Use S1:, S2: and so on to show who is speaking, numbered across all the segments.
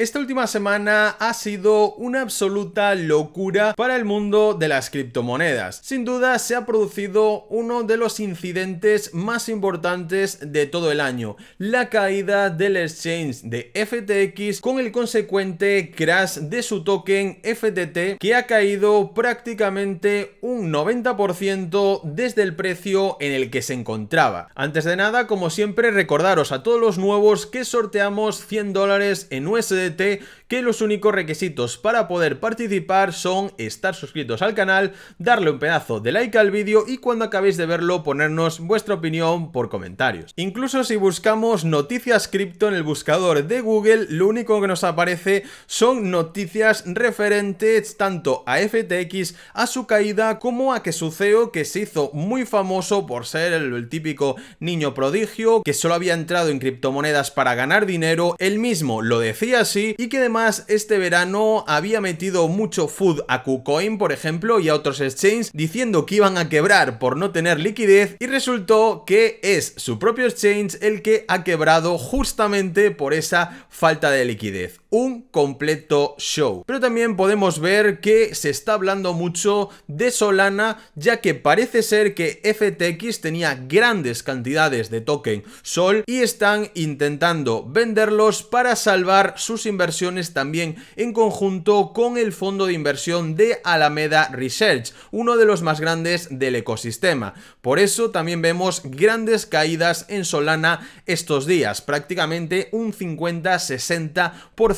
S1: Esta última semana ha sido una absoluta locura para el mundo de las criptomonedas. Sin duda se ha producido uno de los incidentes más importantes de todo el año, la caída del exchange de FTX con el consecuente crash de su token FTT que ha caído prácticamente un 90% desde el precio en el que se encontraba. Antes de nada, como siempre, recordaros a todos los nuevos que sorteamos 100 dólares en USD they que los únicos requisitos para poder participar son estar suscritos al canal, darle un pedazo de like al vídeo y cuando acabéis de verlo ponernos vuestra opinión por comentarios. Incluso si buscamos noticias cripto en el buscador de Google, lo único que nos aparece son noticias referentes tanto a FTX, a su caída, como a que su CEO, que se hizo muy famoso por ser el, típico niño prodigio, que solo había entrado en criptomonedas para ganar dinero, él mismo lo decía así y que además este verano había metido mucho food a KuCoin, por ejemplo, y a otros exchanges diciendo que iban a quebrar por no tener liquidez y resultó que es su propio exchange el que ha quebrado justamente por esa falta de liquidez un completo show. Pero también podemos ver que se está hablando mucho de Solana, ya que parece ser que FTX tenía grandes cantidades de token Sol y están intentando venderlos para salvar sus inversiones también en conjunto con el fondo de inversión de Alameda Research, uno de los más grandes del ecosistema. Por eso también vemos grandes caídas en Solana estos días, prácticamente un 50-60%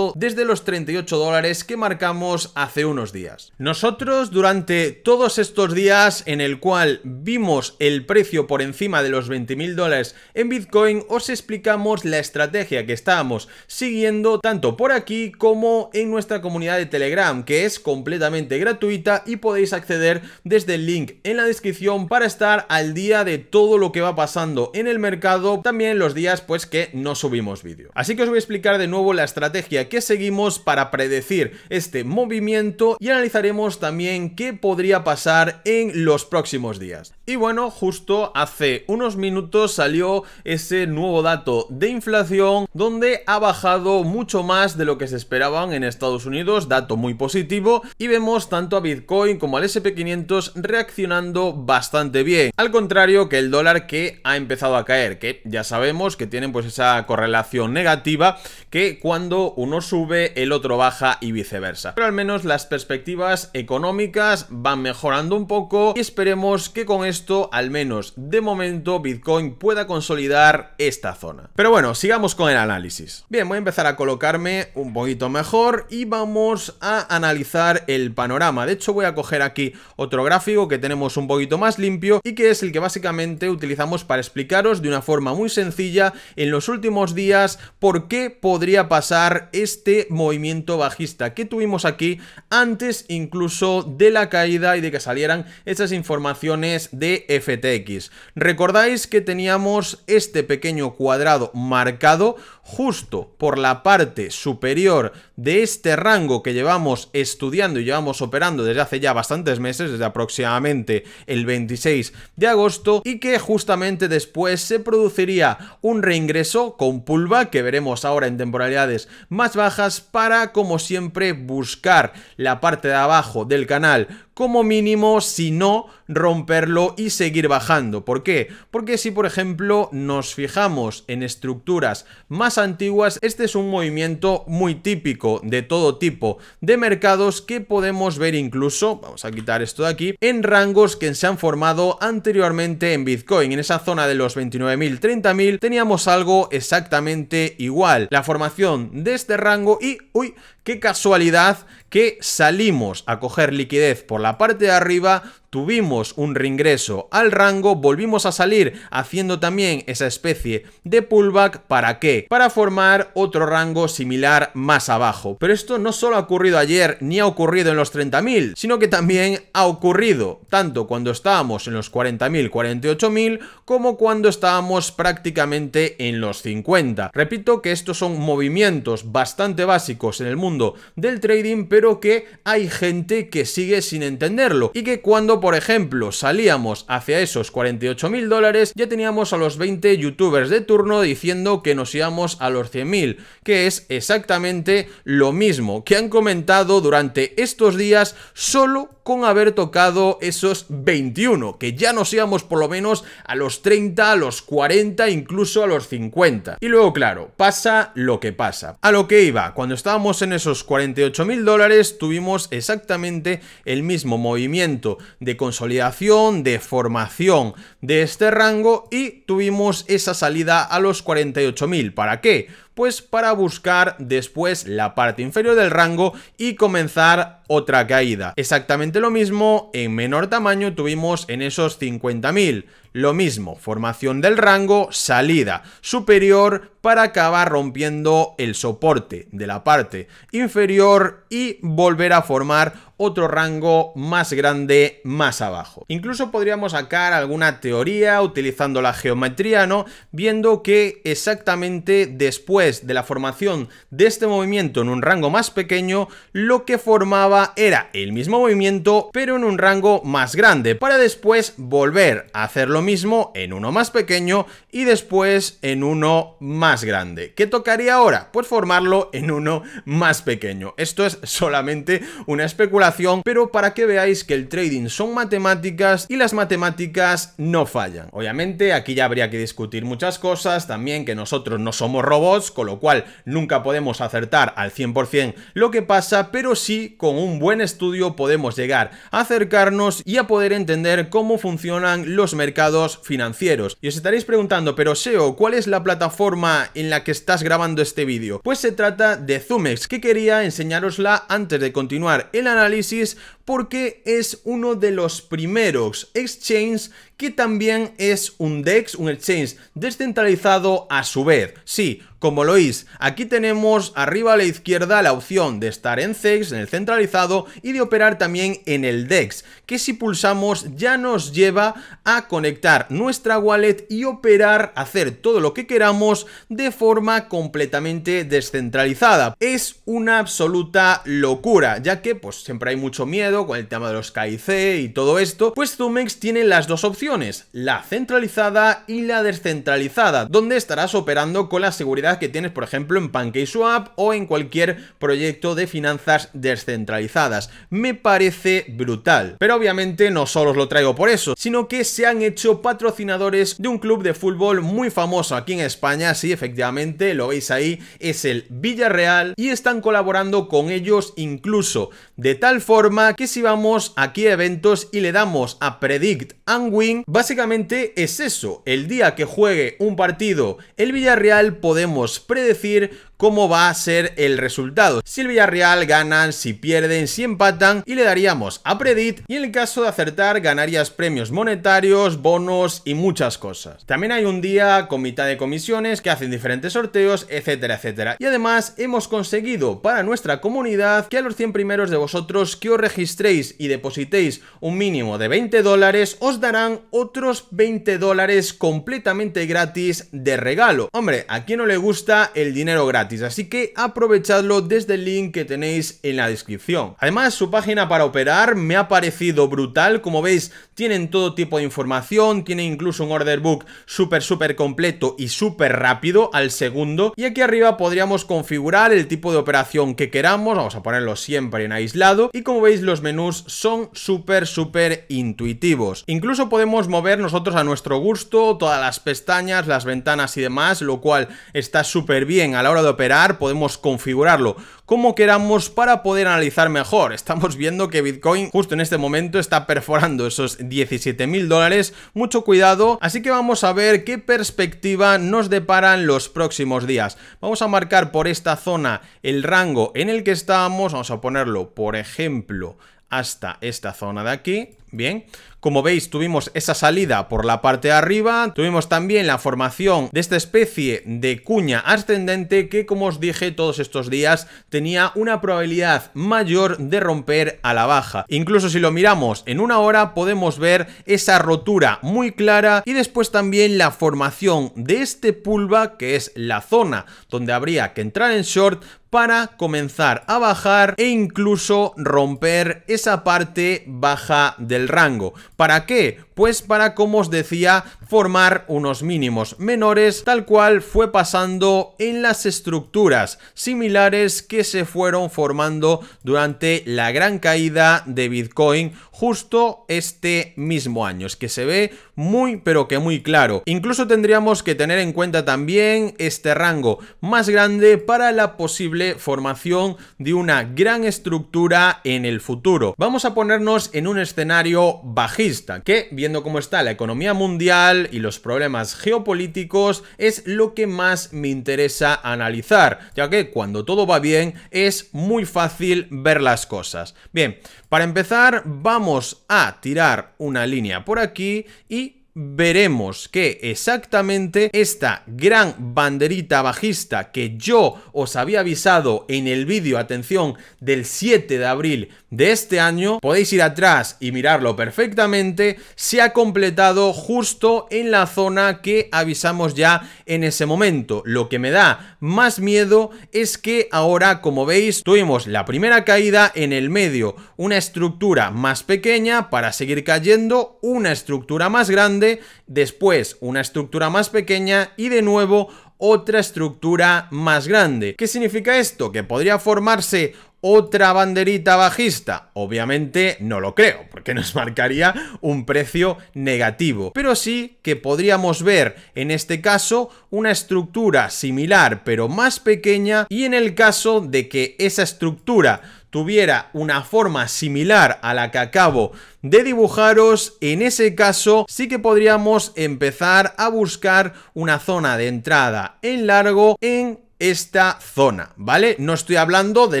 S1: desde los 38 dólares que marcamos hace unos días. Nosotros durante todos estos días en el cual vimos el precio por encima de los 20.000 dólares en Bitcoin, os explicamos la estrategia que estábamos siguiendo tanto por aquí como en nuestra comunidad de Telegram, que es completamente gratuita y podéis acceder desde el link en la descripción para estar al día de todo lo que va pasando en el mercado, también los días pues que no subimos vídeo. Así que os voy a explicar de nuevo la estrategia que seguimos para predecir este movimiento y analizaremos también qué podría pasar en los próximos días. Y bueno, justo hace unos minutos salió ese nuevo dato de inflación donde ha bajado mucho más de lo que se esperaban en Estados Unidos, dato muy positivo, y vemos tanto a Bitcoin como al SP500 reaccionando bastante bien, al contrario que el dólar que ha empezado a caer, que ya sabemos que tienen pues esa correlación negativa que cuando uno sube, el otro baja y viceversa. Pero al menos las perspectivas económicas van mejorando un poco y esperemos que con esto, al menos de momento, Bitcoin pueda consolidar esta zona. Pero bueno, sigamos con el análisis. Bien, voy a empezar a colocarme un poquito mejor y vamos a analizar el panorama. De hecho, voy a coger aquí otro gráfico que tenemos un poquito más limpio y que es el que básicamente utilizamos para explicaros de una forma muy sencilla en los últimos días por qué podría pasar este movimiento bajista que tuvimos aquí antes incluso de la caída y de que salieran estas informaciones de FTX. Recordáis que teníamos este pequeño cuadrado marcado justo por la parte superior de este rango que llevamos estudiando y llevamos operando desde hace ya bastantes meses, desde aproximadamente el 26 de agosto, y que justamente después se produciría un reingreso con pulva que veremos ahora en temporalidades más bajas para, como siempre, buscar la parte de abajo del canal como mínimo, si no, romperlo y seguir bajando. ¿Por qué? Porque si, por ejemplo, nos fijamos en estructuras más antiguas, este es un movimiento muy típico de todo tipo de mercados que podemos ver incluso, vamos a quitar esto de aquí, en rangos que se han formado anteriormente en Bitcoin. En esa zona de los 29.000, 30.000 teníamos algo exactamente igual. La formación de este rango y, uy, qué casualidad que salimos a coger liquidez por la la parte de arriba tuvimos un reingreso al rango, volvimos a salir haciendo también esa especie de pullback, ¿para qué? Para formar otro rango similar más abajo. Pero esto no solo ha ocurrido ayer ni ha ocurrido en los 30.000, sino que también ha ocurrido tanto cuando estábamos en los 40.000, 48.000, como cuando estábamos prácticamente en los 50. Repito que estos son movimientos bastante básicos en el mundo del trading, pero que hay gente que sigue sin entenderlo y que cuando por ejemplo, salíamos hacia esos 48 mil dólares, ya teníamos a los 20 youtubers de turno diciendo que nos íbamos a los 100 que es exactamente lo mismo que han comentado durante estos días solo con haber tocado esos 21, que ya nos íbamos por lo menos a los 30, a los 40, incluso a los 50. Y luego, claro, pasa lo que pasa. A lo que iba, cuando estábamos en esos 48 mil dólares, tuvimos exactamente el mismo movimiento de consolidación, de formación de este rango y tuvimos esa salida a los 48.000. ¿Para qué? pues para buscar después la parte inferior del rango y comenzar otra caída. Exactamente lo mismo, en menor tamaño tuvimos en esos 50.000. Lo mismo, formación del rango, salida superior para acabar rompiendo el soporte de la parte inferior y volver a formar otro rango más grande más abajo. Incluso podríamos sacar alguna teoría utilizando la geometría, ¿no? Viendo que exactamente después de la formación de este movimiento en un rango más pequeño, lo que formaba era el mismo movimiento, pero en un rango más grande, para después volver a hacer lo mismo en uno más pequeño y después en uno más grande. ¿Qué tocaría ahora? Pues formarlo en uno más pequeño. Esto es solamente una especulación, pero para que veáis que el trading son matemáticas y las matemáticas no fallan. Obviamente aquí ya habría que discutir muchas cosas, también que nosotros no somos robots, con lo cual nunca podemos acertar al 100% lo que pasa, pero sí con un buen estudio podemos llegar a acercarnos y a poder entender cómo funcionan los mercados financieros. Y os estaréis preguntando, pero SEO, ¿cuál es la plataforma en la que estás grabando este vídeo? Pues se trata de Zumex, que quería enseñarosla antes de continuar el análisis porque es uno de los primeros exchanges que también es un DEX, un exchange descentralizado a su vez. Sí, como lo oís, aquí tenemos arriba a la izquierda la opción de estar en CEX, en el centralizado, y de operar también en el DEX, que si pulsamos ya nos lleva a conectar nuestra wallet y operar, hacer todo lo que queramos de forma completamente descentralizada. Es una absoluta locura, ya que pues siempre hay mucho miedo, con el tema de los KIC y todo esto, pues Zumex tiene las dos opciones, la centralizada y la descentralizada, donde estarás operando con la seguridad que tienes, por ejemplo, en PancakeSwap o en cualquier proyecto de finanzas descentralizadas. Me parece brutal. Pero obviamente no solo os lo traigo por eso, sino que se han hecho patrocinadores de un club de fútbol muy famoso aquí en España, sí, efectivamente, lo veis ahí, es el Villarreal y están colaborando con ellos incluso de tal forma que si vamos aquí a eventos y le damos a Predict and Win, básicamente es eso. El día que juegue un partido el Villarreal podemos predecir cómo va a ser el resultado. Si el Villarreal ganan, si pierden, si empatan y le daríamos a Predit y en el caso de acertar ganarías premios monetarios, bonos y muchas cosas. También hay un día con mitad de comisiones que hacen diferentes sorteos, etcétera, etcétera. Y además hemos conseguido para nuestra comunidad que a los 100 primeros de vosotros que os registréis y depositéis un mínimo de 20 dólares os darán otros 20 dólares completamente gratis de regalo. Hombre, ¿a quién no le gusta el dinero gratis? así que aprovechadlo desde el link que tenéis en la descripción. Además, su página para operar me ha parecido brutal, como veis tienen todo tipo de información, Tiene incluso un order book súper súper completo y súper rápido al segundo, y aquí arriba podríamos configurar el tipo de operación que queramos, vamos a ponerlo siempre en aislado, y como veis los menús son súper súper intuitivos. Incluso podemos mover nosotros a nuestro gusto todas las pestañas, las ventanas y demás, lo cual está súper bien a la hora de operar podemos configurarlo como queramos para poder analizar mejor. Estamos viendo que Bitcoin justo en este momento está perforando esos 17 mil dólares, mucho cuidado, así que vamos a ver qué perspectiva nos deparan los próximos días. Vamos a marcar por esta zona el rango en el que estábamos, vamos a ponerlo por ejemplo hasta esta zona de aquí, Bien, como veis tuvimos esa salida por la parte de arriba, tuvimos también la formación de esta especie de cuña ascendente que como os dije todos estos días tenía una probabilidad mayor de romper a la baja. Incluso si lo miramos en una hora podemos ver esa rotura muy clara y después también la formación de este pulva que es la zona donde habría que entrar en short para comenzar a bajar e incluso romper esa parte baja del rango. ¿Para qué? pues para, como os decía, formar unos mínimos menores, tal cual fue pasando en las estructuras similares que se fueron formando durante la gran caída de Bitcoin justo este mismo año. Es que se ve muy, pero que muy claro. Incluso tendríamos que tener en cuenta también este rango más grande para la posible formación de una gran estructura en el futuro. Vamos a ponernos en un escenario bajista, que bien cómo está la economía mundial y los problemas geopolíticos, es lo que más me interesa analizar, ya que cuando todo va bien es muy fácil ver las cosas. Bien, para empezar vamos a tirar una línea por aquí y veremos que exactamente esta gran banderita bajista que yo os había avisado en el vídeo, atención, del 7 de abril de este año, podéis ir atrás y mirarlo perfectamente, se ha completado justo en la zona que avisamos ya en ese momento. Lo que me da más miedo es que ahora, como veis, tuvimos la primera caída en el medio, una estructura más pequeña para seguir cayendo, una estructura más grande, después una estructura más pequeña y de nuevo otra estructura más grande. ¿Qué significa esto? Que podría formarse otra banderita bajista? Obviamente no lo creo, porque nos marcaría un precio negativo. Pero sí que podríamos ver, en este caso, una estructura similar pero más pequeña y en el caso de que esa estructura tuviera una forma similar a la que acabo de dibujaros, en ese caso sí que podríamos empezar a buscar una zona de entrada en largo en esta zona, ¿vale? No estoy hablando de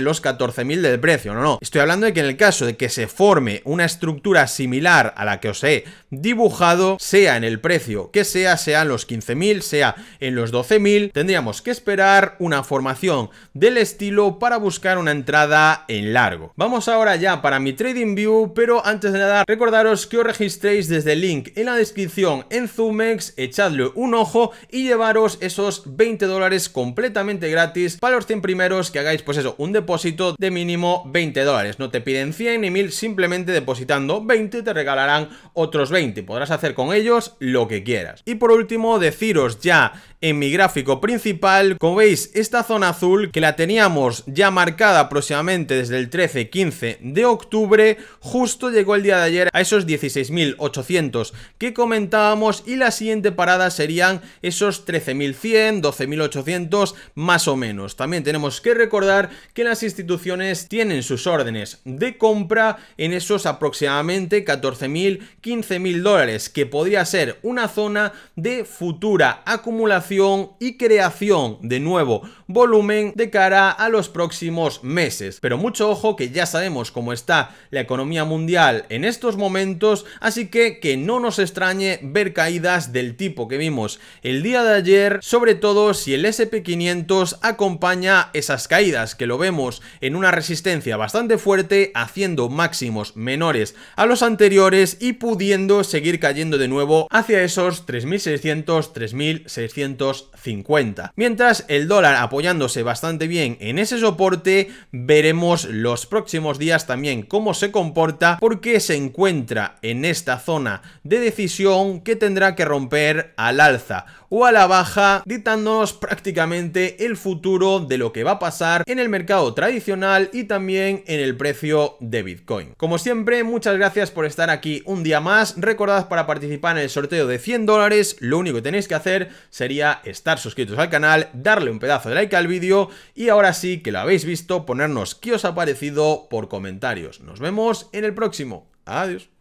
S1: los 14.000 del precio, no, no. Estoy hablando de que en el caso de que se forme una estructura similar a la que os he dibujado, sea en el precio que sea, sea en los 15.000, sea en los 12.000, tendríamos que esperar una formación del estilo para buscar una entrada en largo. Vamos ahora ya para mi trading view, pero antes de nada, recordaros que os registréis desde el link en la descripción en Zumex, echadle un ojo y llevaros esos 20 dólares completamente gratis para los 100 primeros que hagáis, pues eso, un depósito de mínimo 20 dólares. No te piden 100 ni 1000, simplemente depositando 20 te regalarán otros 20. Podrás hacer con ellos lo que quieras. Y por último, deciros ya en mi gráfico principal, como veis, esta zona azul que la teníamos ya marcada aproximadamente desde el 13-15 de octubre, justo llegó el día de ayer a esos 16.800 que comentábamos y la siguiente parada serían esos 13.100, 12.800 más o menos. También tenemos que recordar que las instituciones tienen sus órdenes de compra en esos aproximadamente 14.000, 15.000 dólares, que podría ser una zona de futura acumulación y creación de nuevo volumen de cara a los próximos meses. Pero mucho ojo que ya sabemos cómo está la economía mundial en estos momentos, así que que no nos extrañe ver caídas del tipo que vimos el día de ayer, sobre todo si el SP500 acompaña esas caídas que lo vemos en una resistencia bastante fuerte haciendo máximos menores a los anteriores y pudiendo seguir cayendo de nuevo hacia esos 3.600, 3.650. Mientras el dólar apoyándose bastante bien en ese soporte, veremos los próximos días también cómo se comporta porque se encuentra en esta zona de decisión que tendrá que romper al alza o a la baja, dictándonos prácticamente el futuro de lo que va a pasar en el mercado tradicional y también en el precio de Bitcoin. Como siempre, muchas gracias por estar aquí un día más. Recordad para participar en el sorteo de 100 dólares, lo único que tenéis que hacer sería estar suscritos al canal, darle un pedazo de like al vídeo y ahora sí que lo habéis visto, ponernos qué os ha parecido por comentarios. Nos vemos en el próximo. Adiós.